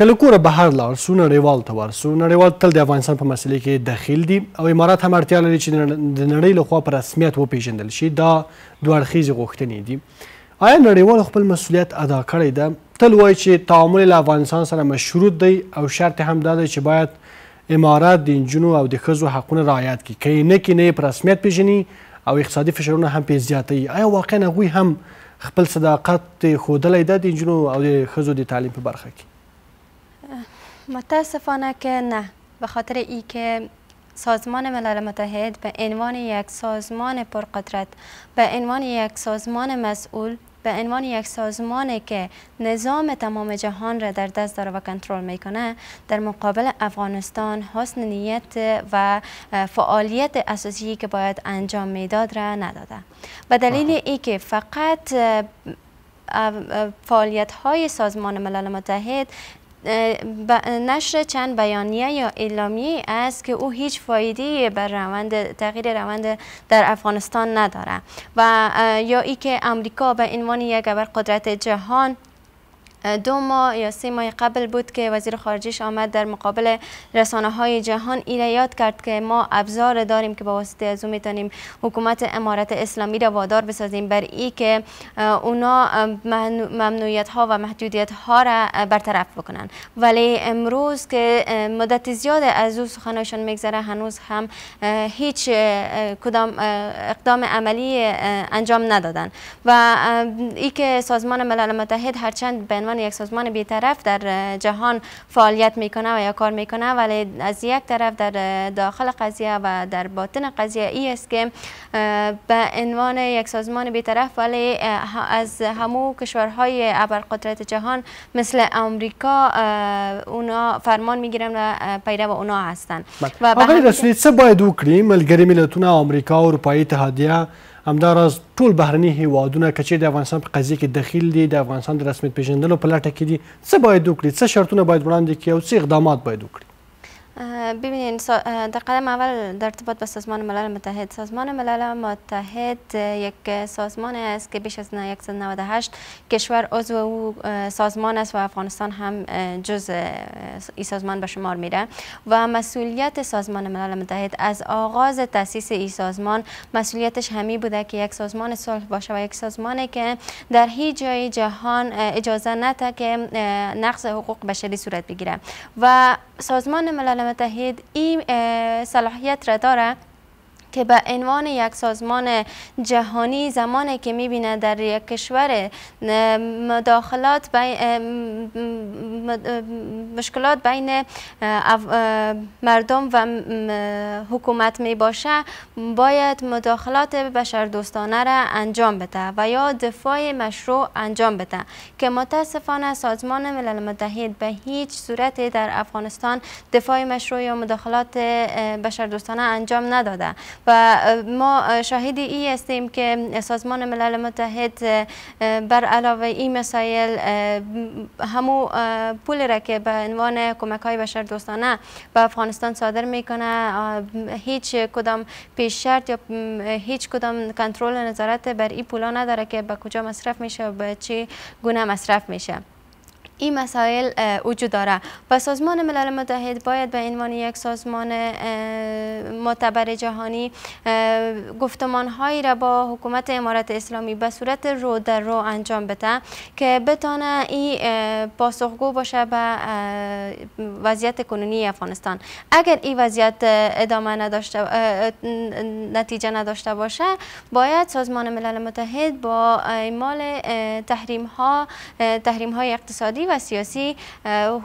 کله کوره بهر لاړ سو نړیوال ته ورسو نړیوال تل د افغانستان په مسلې کې دخیل دي او امارات هم اړتیا لري چې د نړۍ له خوا په رسمیت وپیژندل شي دا دوه اړخیزې غوښتنې دي آیا نړیوال خپل مسولیت ادا کړی ده تل وایي چې تعامل له افغانستان سره مشروط دی او شرط هم دا دی چې باید امارات د نجونو او د ښځو حقونه رعایت کړي که یې نه کړي نه یې په رسمیت پیژني او اقتصادی فشارونه هم پی ای آیا واقعا غوی هم خپل صداقت ښودلی ده د نجونو او د تعلیم په برخه کې متاسفانه که نه به خاطر ای که سازمان ملل متحد به عنوان یک سازمان پرقدرت به عنوان یک سازمان مسئول به عنوان یک سازمانی که نظام تمام جهان را در دست داره و کنترل میکنه در مقابل افغانستان حسن نیت و فعالیت اساسی که باید انجام میداد را نداده و دلیل ای که فقط فعالیت های سازمان ملل متحد نشر چند بیانیه یا اعلامی است که او هیچ فایده بر روند تغییر روند در افغانستان نداره و یا ای که امریکا به عنوان یک ابر قدرت جهان دو ماه یا سه ماه قبل بود که وزیر خارجیش آمد در مقابل رسانه های جهان ایره یاد کرد که ما ابزار داریم که با واسطه از او میتونیم حکومت امارت اسلامی را وادار بسازیم بر ای که اونا ممنوعیت ها و محدودیت ها را برطرف بکنن ولی امروز که مدت زیاد از او سخنشان میگذره هنوز هم هیچ کدام اقدام عملی انجام ندادن و ای که سازمان ملل متحد هرچند به عنوان یک سازمان بیطرف در جهان فعالیت میکنه و یا کار میکنه ولی از یک طرف در داخل قضیه و در باطن قضیه ای است که به عنوان یک سازمان بیطرف ولی از همو کشورهای ابرقدرت جهان مثل آمریکا اونا فرمان میگیرن و پیرو اونا هستن بله. و آقای رسولی چه باید وکړي ملتون امریکا آمریکا اروپایی اتحادیه همداراز ټول بهرني هیوادونه کچې د افغانستان په قضیه کې دخیل دي د افغانستان د رسمیت پیژندلو په لټه کې دي څه باید وکړي څه شرطونه باید وړاندې کړي او څه اقدامات باید وکړي ببینین در قدم اول در ارتباط به سازمان ملل متحد سازمان ملل متحد یک سازمان است که بیش از 198 کشور عضو او سازمان است و افغانستان هم جز این سازمان به شمار میره و مسئولیت سازمان ملل متحد از آغاز تاسیس این سازمان مسئولیتش همی بوده که یک سازمان صلح باشه و یک سازمانی که در هیچ جای جهان اجازه نده که نقض حقوق بشری صورت بگیره و سازمان ملل متحد این صلاحیت را داره که به عنوان یک سازمان جهانی زمانی که میبینه در یک کشور مداخلات مشکلات بین مردم و حکومت می باشه باید مداخلات بشردوستانه را انجام بده و یا دفاع مشروع انجام بده که متاسفانه سازمان ملل متحد به هیچ صورت در افغانستان دفاع مشروع یا مداخلات بشردوستانه انجام نداده و ما شاهد ای هستیم که سازمان ملل متحد بر علاوه این مسائل همو پول را که به عنوان کمک های بشر دوستانه به افغانستان صادر میکنه هیچ کدام پیش شرط یا هیچ کدام کنترل نظارت بر این پولا نداره که به کجا مصرف میشه و به چه گونه مصرف میشه این مسائل وجود داره و سازمان ملل متحد باید به عنوان یک سازمان معتبر جهانی گفتمان هایی را با حکومت امارت اسلامی به صورت رو در رو انجام بده که بتانه این پاسخگو باشه به وضعیت کنونی افغانستان اگر این وضعیت ادامه نداشته نتیجه نداشته باشه باید سازمان ملل متحد با اعمال تحریم ها تحریم های اقتصادی اجتماعی و سیاسی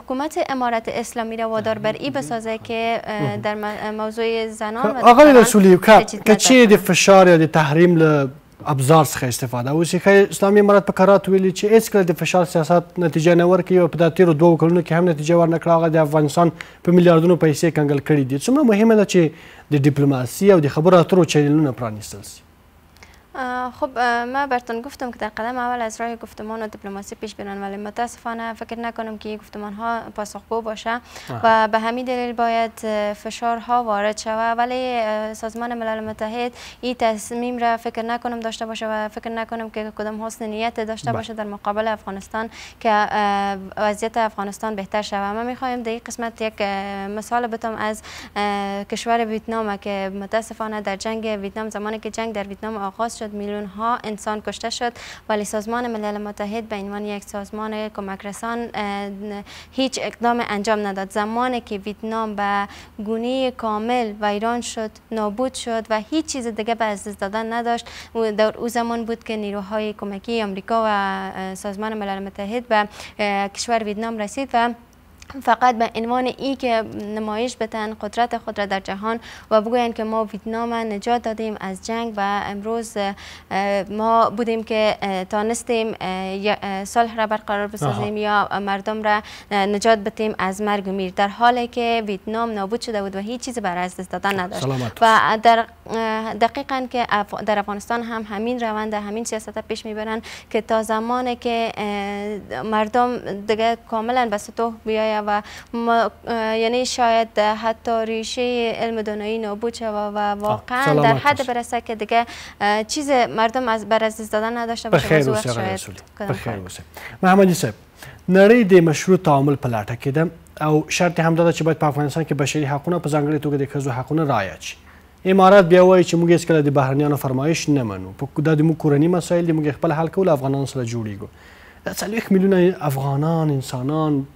حکومت امارت اسلامی را وادار بر ای بسازه که در موضوع زنان و آقای رسولی که چی د فشار یا د تحریم له ابزار څخه استفاده وشي که اسلامي امارت په قرات ویلي چې هیڅکله د فشار سیاست نتیجه نه ورکوي او په دا تېرو دوو کلونو کې هم نتیجه ورنکړه هغه د افغانستان په میلیاردونو پیسې کنګل کړي دي څومره مهمه ده چې د ډیپلوماسي او د خبرو اترو چینلونه پرانیستل شي خب ما برتون گفتم که در قدم اول از راه گفتمان و دیپلماسی پیش برن ولی متاسفانه فکر نکنم که گفتمان ها پاسخگو باشه و به همین دلیل باید فشار ها وارد شود ولی سازمان ملل متحد این تصمیم را فکر نکنم داشته باشه و فکر نکنم که کدام حسن نیت داشته بله. باشه در مقابل افغانستان که وضعیت افغانستان بهتر شود ما میخوایم در قسمت یک مثال بتم از کشور ویتنام که متاسفانه در جنگ ویتنام زمانی که جنگ در ویتنام آغاز شد میلیون ها انسان کشته شد ولی سازمان ملل متحد به عنوان یک سازمان کمک رسان هیچ اقدام انجام نداد زمانی که ویتنام به گونه کامل ویران شد نابود شد و هیچ چیز دیگه به از دادن نداشت در او زمان بود که نیروهای کمکی آمریکا و سازمان ملل متحد به کشور ویتنام رسید و فقط به عنوان ای که نمایش بتن قدرت خود را در جهان و بگویند که ما ویتنام نجات دادیم از جنگ و امروز ما بودیم که تانستیم صلح را برقرار بسازیم یا مردم را نجات بتیم از مرگ و میر در حالی که ویتنام نابود شده بود و هیچ چیزی برای از دست دادن خب، نداشت و در دقیقا که در افغانستان هم همین روند همین سیاست پیش میبرن که تا زمانی که مردم دیگه کاملا به سطح بیاید شوه و یعنی شاید حتی ریشه علم دانایی نابود شوه و واقعا در حد برسه که دیگه چیز مردم از برازیز دادن نداشته باشه بخیر باشه بخیر باشه محمدی صاحب نړۍ د مشروع تعامل په لټه کې ده او شرط هم دا چې باید په افغانستان کې بشري حقونه په ځانګړې توګه د ښځو حقونه رعایت شي امارات بیا وایي چې موږ هیڅکله د بهرنیانو فرمایش نه منو په دا زموږ کورني مسایل دي موږ خپل حل کول افغانان سره جوړیږو څلوېښت میلیونه افغانان انسانان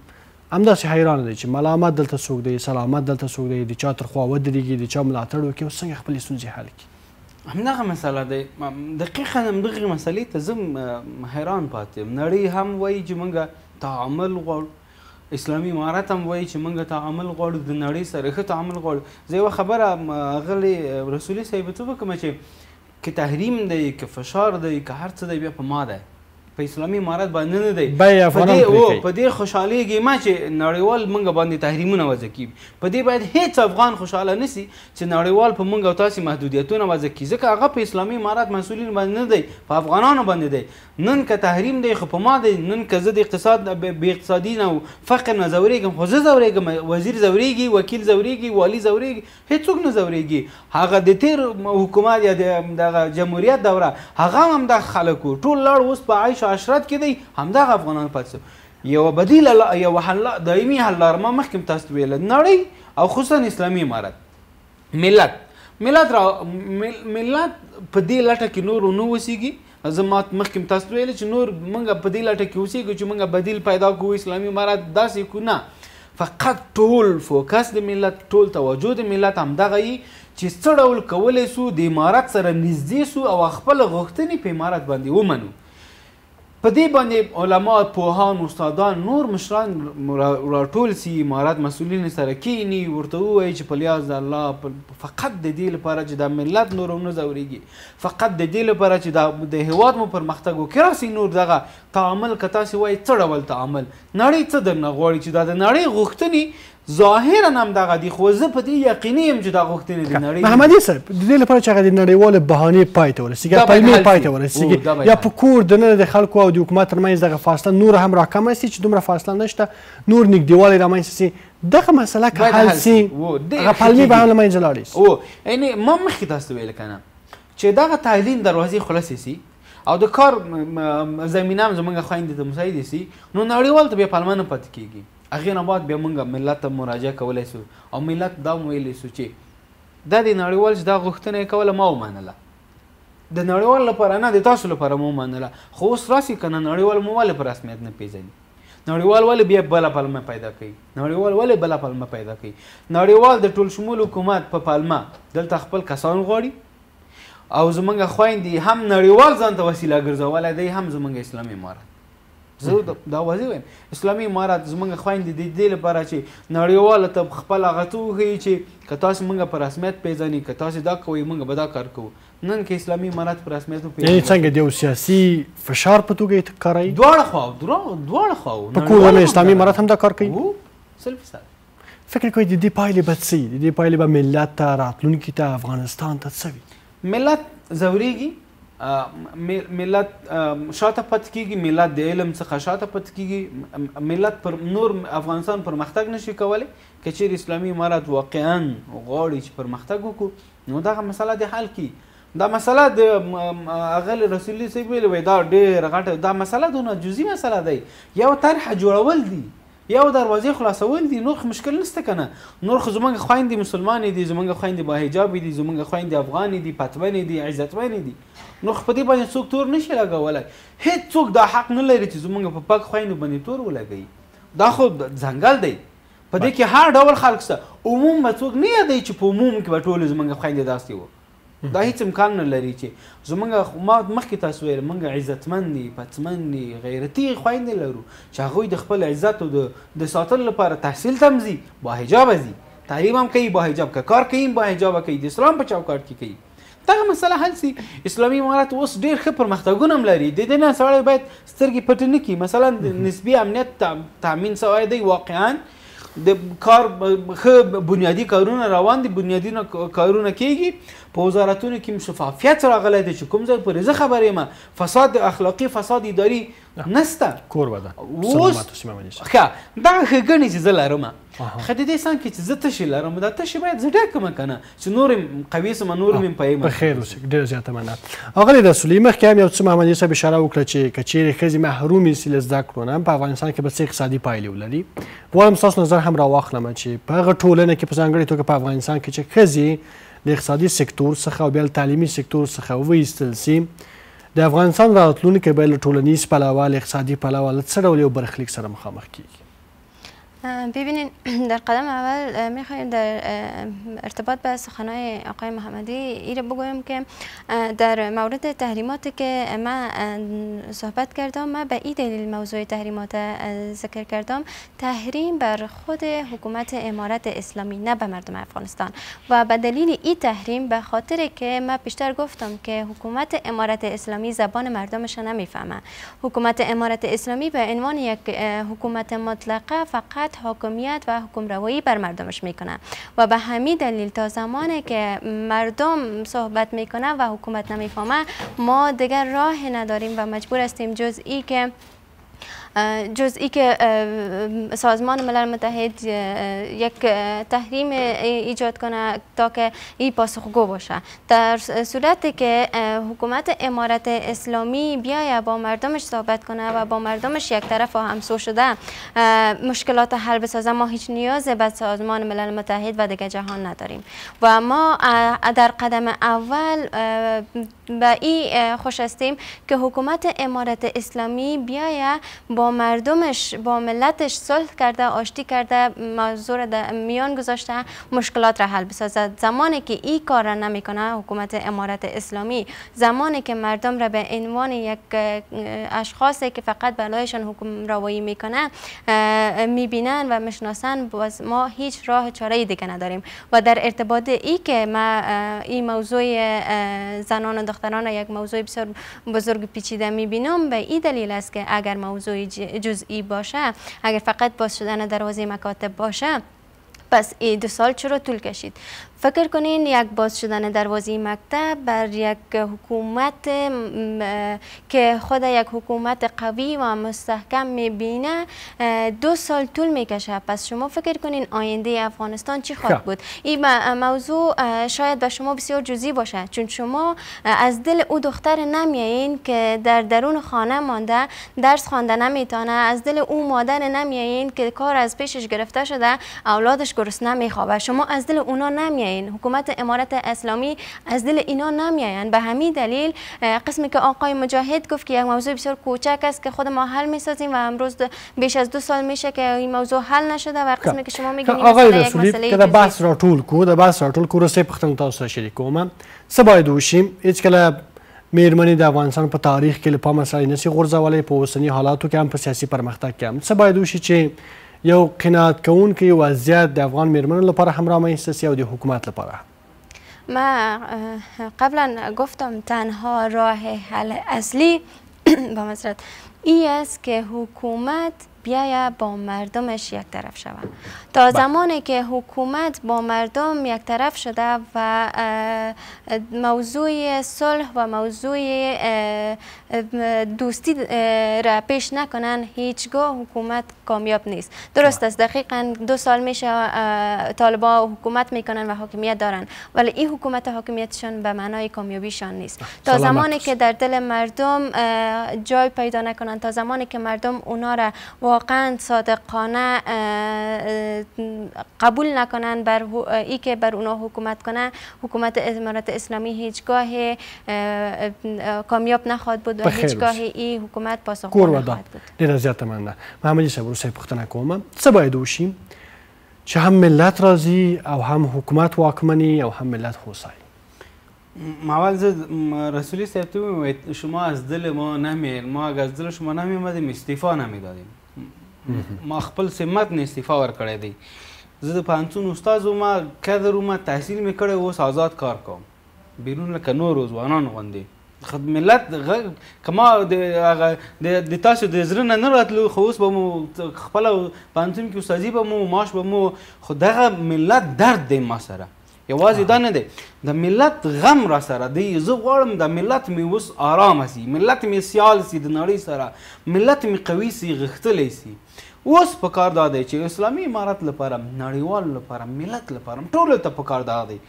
همداسې حیران دی چې ملامت دلته څوک دی سلامت دلته څوک دی د چا تر خوا ودرېږي د چا ملاتړ وکړي اوس څنګه خپلې ستونزې حل کړي همدغه مسله دی دقیقا همدغې مسلې ته زه حیران پاتې یم نړۍ هم وایي چې موږ تعامل غواړو اسلامي امارت هم وایي چې موږ تعامل غواړو د نړۍ سره ښه تعامل غواړو زه یوه خبره غلی رسولي صاحب ته وکړم چې که تحریم دی که فشار دی که هر څه دی بیا په ما دی په اسلامي امارات باندې نه دی په په دې خوشحالي کې ما چې نړیوال منګه باندې تحریمونه وځي کی په دې باید هیڅ افغان خوشاله نسی چې نړیوال په منګه او تاسو محدودیتونه وځي کی ځکه هغه په اسلامي امارات مسولین باندې نه دی په افغانانو باندې دی نن که تحریم دی خو په ما دی نن که زه د اقتصاد به اقتصادي نه فقر نه زورېږم خو زه زورېږم وزیر زورېږي وکیل زورېږي والی زورېږي هیڅوک نه زورېږي هغه د تیر حکومت یا د جمهوریت دوره هغه هم د خلکو ټول لړ اوس په عايشه عشرات کې دی همدغه افغانان پاتې یو بدیل یو حل دایمي حل لار ما مخکې تاسو ویل نړۍ او خصوصا اسلامي امارت ملت ملت را ملت په دې لټه کې نور نو وسیږي زمات مخکې تاسو ویل چې نور مونږ په دې لټه کې وسیږو چې مونږ بدیل پیدا کوو اسلامي امارت داسې کو نه فقط ټول فوکس د ملت ټول توجه د ملت همدغه یي چې څه ډول کولی سو د امارت سره نږدې سو او خپل غوښتنې په امارت باندې ومنو په دې باندې علما پوهان استادان نور مشران راټول سي امارات مسولین سره کینی ورته وایي چې په لیاز د الله فقط د دې لپاره چې د ملت نورونه زوريږي فقط د دې لپاره چې د هیواد مو پرمختګ وکړي راسي نور دغه تعامل کتا سي وایي څه ډول تعامل نړۍ څه درنه غواړي چې دا د نړۍ غوښتنې ظاهرا هم دغه دی خو زه په دې یقیني یم چې دا غوښتنې د نړۍ محمدي صاحب د دې لپاره چې هغه د نړیوال بهانې پای ته ورسیږي پلمې پای ته ورسیږي یا په کور د نه د خلکو او د حکومت ترمنځ دغه فاصله نور هم راکمه سي چې دومره فاصله نشته نور نږدېوالی رامنځته سي دغه مسله که حل سي هغه پلمې به هم له منځه لاړې سي او یعنی ما مخکې تاسو ویل کنه چې دغه تعلیم دروازې خلاصې سي او د کار زمینه هم زمونږ خویندې ته مساعدې سي نو نړیوال ته بیا پلمه نه پاتې کېږي هغه نه بعد به موږ ملت ته مراجعه کولای شو او ملت دا ویلی شو چې دا د نړیوال دا غوښتنه کوله ما ومنله د نړیوال لپاره نه د تاسو لپاره مو منله خو اوس راسي کنه نړیوال مو ولې پر رسمیت نه پیژني نړیوال ولې بیا بل پلمه پیدا کوي نړیوال ولې بل پلمه پیدا کوي نړیوال د ټول شمول حکومت په پلمه دلته خپل کسان غواړي او زمونږ خويندې هم نړیوال ځان ته وسیله ګرځولای دی هم زمونږ اسلامي امارت زه دا واځي وایم اسلامي امارات زمونږ خويند دي د لپاره چې نړیواله تب خپل غتوږي چې که تاسو مونږ پر رسمیت پیژني که تاسو دا کوي مونږ به دا کار کوو نن کې اسلامي امارات پر رسمیت پیژني یعنی څنګه دی سیاسي فشار پتوګي ته کارای دواړه خو دواړه خو په کومه اسلامي امارات هم دا کار کوي سلف سره فکر کوي د دې پایلې به څه د دې پایلې به ملت ته راتلونکي ته افغانستان ته څه وي ملت ځورېږي ملت شاته پات کیږي ملت د علم څخه شاته پات کیږي ملت پر نور افغانستان پرمختګ نشي کولی کچیر اسلامی امارات واقعا غواړي چې پرمختګ وکړو نو دغه مسله د حل کی دا مسله د اغل رسولي صاحب ویل وای دا ډېر غټه دا مسله دونه جزئي مسله دی یو طرح جوړول دی یو دروازې خلاصول دي نور مشکل نشته کنه نور خو زمونږ خويندې مسلمانې دي زمونږ خويندې با حجاب دي زمونږ خويندې افغانې دي پتمنې دي عزتمنې دي نو خپدي باندې څوک تور نشي لګولای هیڅ څوک دا حق نه لري چې زمونږ په پاک خوينو باندې تور ولګي دا خو ځنګل دی په دې کې هر ډول خلک سره عموم څوک نه دی چې په عموم کې به ټول زمونږ خويندې داسې وو دا هیڅ امکان نه لري چې زمونږ ما مخکې تاسو ویل مونږ عزتمندي پتمندي غیرتي خويندې لرو چې هغه د خپل عزت او د ساتل لپاره تحصیل تمزي با حجاب زی تعلیم هم کوي با حجاب که کار کوي با حجاب کوي د اسلام په چوکاټ کې کوي دغه مسله حل سي اسلامي امارات اوس ډېر ښه پرمختګونه هم لري د دې نه سړی باید سترګې پټې نه کړي مثلا نسبي امنیت تامین سوی دی واقعا د کار خه بنیادی کارونه روان دي بنیادی کارونه کیږي په وزارتونو کې شفافیت راغلی دی چې کوم ځای پرې زه خبرې ما فساد اخلاقی فساد اداري نسته کور ودا سلامات اوسه مې ښه دا هغه غني چې زلارمه خدي دې سم کې چې زه تشې لرم دا تشې باید زه ډکم کنه چې نورم قوي سم نورم پېم په خیر اوسه ډېر زیاته مننه اغلی رسولي مخ کې یو څه محمد یوسف اشاره وکړه چې کچېره خزي محروم سیل زده کړو نه په افغانستان کې به څه اقتصادي پایلې ولري وایم تاسو نظر هم را واخلم چې په هغه ټولنه کې په ځانګړي توګه په افغانستان کې چې خزي د اقتصادي سکتور څخه او بل تعلیمي سکتور څخه وېستل سي د افغانستان راتلونکی به له ټولنیز پلوه له اقتصادي پلوه له څه ډول یو برخلیک سره مخامخ کیږي ببینین <clears throat> در قدم اول میخوایم در ارتباط به سخنهای آقای محمدی ایره بگویم که در مورد تحریمات که ما صحبت کردم ما به این دلیل موضوع تحریمات ذکر کردم تحریم بر خود حکومت امارت اسلامی نه به مردم افغانستان و به دلیل این تحریم به خاطر که ما بیشتر گفتم که حکومت امارت اسلامی زبان مردمش نمیفهمه حکومت امارت اسلامی به عنوان یک حکومت مطلقه فقط حاکمیت و حکم روایی بر مردمش میکنه و به همین دلیل تا زمانی که مردم صحبت میکنه و حکومت نمیفهمه ما دیگر راه نداریم و مجبور هستیم جز ای که جزئی که سازمان ملل متحد یک تحریم ایجاد کنه تا که این پاسخگو باشه در صورتی که حکومت امارت اسلامی بیایه با مردمش صحبت کنه و با مردمش یک طرف و همسو شده مشکلات حل بسازه ما هیچ نیاز به سازمان ملل متحد و دیگه جهان نداریم و ما در قدم اول به این خوش هستیم که حکومت امارت اسلامی بیایه با مردمش با ملتش صلح کرده آشتی کرده موضوع را میان گذاشته مشکلات را حل بسازد زمانی که این کار را نمیکنه حکومت امارت اسلامی زمانی که مردم را به عنوان یک اشخاصی که فقط بلایشان حکم روایی میکنه میبینن و میشناسن باز ما هیچ راه چاره دیگه نداریم و در ارتباط ای که ما این موضوع زنان و دختران را یک موضوع بسیار بزرگ پیچیده میبینم به این دلیل است که اگر موضوع جزئی باشه اگر فقط باز شدن دروازه مکاتب باشه پس ای دو سال چرا طول کشید فکر کنین یک باز شدن دروازی مکتب بر یک حکومت که خود یک حکومت قوی و مستحکم میبینه دو سال طول میکشه پس شما فکر کنین آینده افغانستان چی خواهد خب. بود این موضوع شاید به شما بسیار جزی باشه چون شما از دل او دختر نمیایین که در درون خانه مانده درس خوانده نمیتانه از دل او مادر نمیایین که کار از پیشش گرفته شده اولادش گرسنه میخوابه شما از دل اونا نمیایین نمیاین حکومت امارت اسلامی از دل اینا نمیاین به همین دلیل قسمی که آقای مجاهد گفت که یک موضوع بسیار کوچک است که خود ما حل میسازیم و امروز بیش از دو سال میشه که این موضوع حل نشده و قسمی که شما میگین خب، آقای رسولی که در بحث را طول کو در بحث را طول کو رسی پختن تا تاسو شریک کوم سه باید وشیم هیڅ کله میرمانی په تاریخ کې لپاره مسایل نشي غورځولې په اوسنی حالاتو کې هم په سیاسي پرمختګ کې هم څه باید وشي یو قناعت کوونکی وضعیت د افغان میرمنو لپاره هم رامنځته او د حکومت لپاره ما قبلا گفتم تنها راه حل اصلی <clears throat> با مصرد ای است که حکومت بیایه با مردمش یک طرف شود تا بله. زمانی که حکومت با مردم یک طرف شده و موضوع صلح و موضوع دوستی را پیش نکنن هیچگاه حکومت کامیاب نیست درست بله. است دقیقا دو سال میشه طالبا حکومت میکنن و حاکمیت دارن ولی این حکومت حاکمیتشان به معنای کامیابیشان نیست بله. تا زمانی که در دل مردم جای پیدا نکنن تا زمانی که مردم اونا را واقعا صادقانه قبول نکنند بر ای که بر اونا حکومت کنن حکومت امارات اسلامی هیچگاه کامیاب نخواد بود و هیچگاه ای حکومت پاسخگو نخواهد بود دیر زیاد تمنده محمدی صبر سه پختنه کومه چه باید وشی چه هم ملت راضی، او هم حکومت واکمنی او هم ملت خوشحال. ماول رسولی صاحب شما از دل ما نمیر ما اگر از دل شما نمیر استیفا نمیدادیم ما خپل سمت نه استعفا ورکړی دی زه د پانتون استاد ما کدر ما تحصیل مې کړی اوس آزاد کار کوم بیرون لکه نور ځوانان غوندې خد ملت غ... کما د هغه د تاسو د زړه نه راتلو خو اوس به مو خپل پانتون کې استادي به مو معاش به مو خو دغه ملت درد دی ما سره یوازې دا نه دی د ملت غم را سره دی زه غواړم د ملت مې اوس آرامه سي ملت مې سیال سي د نړۍ سره ملت مې قوي سي غښتلی سي اوس پکار دا دی چې اسلامي امارت لپاره نړیوال لپاره ملت لپاره ټولو ته پکار دا دی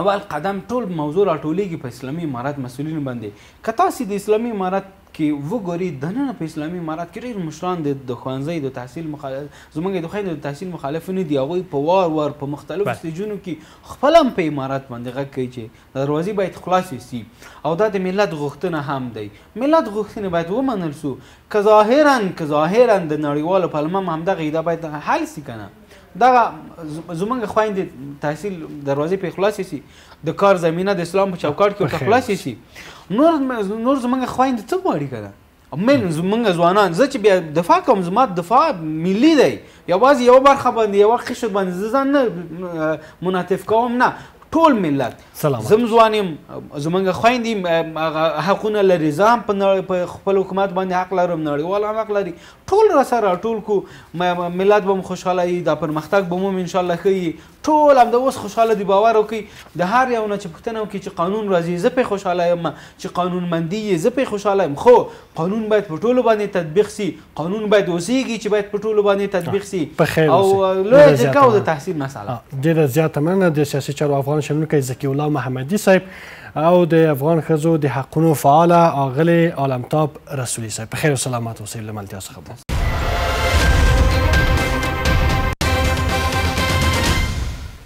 اول قدم ټول موضوع راټولیږي په اسلامي امارات مسولینو باندې که تاسې د اسلامي امارات کې وګوري دننه په اسلامي امارات کې ډېر مشران د د ښوونځي د تحصیل مخالف زمونږ د ښوونځي د تحصیل مخالف نه دي هغوی په وار وار په مختلفو سټیجونو کې خپل هم په امارات باندې غږ کوي چې دروازې باید خلاصې سي او دا د ملت غوښتنه هم دی ملت غوښتنه باید ومنل سو که ظاهرا که ظاهرا د نړیوالو پلمه هم همدغه دا باید حل سي که نه دا زمونږ خويندې تحصیل دروازې په اخلاص سي د کار زمينه د اسلام په چوکاټ کې په اخلاص سي نور نور زمونږ خويندې څه غواړي کنه امین زمونږ ځوانان زه چې بیا دفاع کوم زما دفاع ملي دی یوازې یو برخه باندې یو خښ باندې ځان نه مناتف کوم نه ټول ملت سلام زم ځوانیم زمونږ خويندې حقونه لري ځان په خپل حکومت باندې حق لرم نړیوال هم حق لري ټول را سره ټول کو ملت به خوشاله وي دا پرمختګ به موم ان شاء الله کوي ټول هم د اوس خوشاله دي باور وکړي د هر یو نه چې پوښتنه وکړي چې قانون راځي زه په خوشاله یم چې قانون مندي زه په خوشاله یم خو قانون باید په ټولو باندې تطبیق سي قانون باید اوسېږي چې باید په ټولو باندې تطبیق سي او لوی ځکه د تحصیل مسله ډیره زیاته مننه د سیاسي چارو افغان شمول کې زکی الله محمدي صاحب او د افغان خزو د حقونو فعال اغلی عالمتاب رسولي صاحب په خیر او سلامت اوسئ لملتیا څخه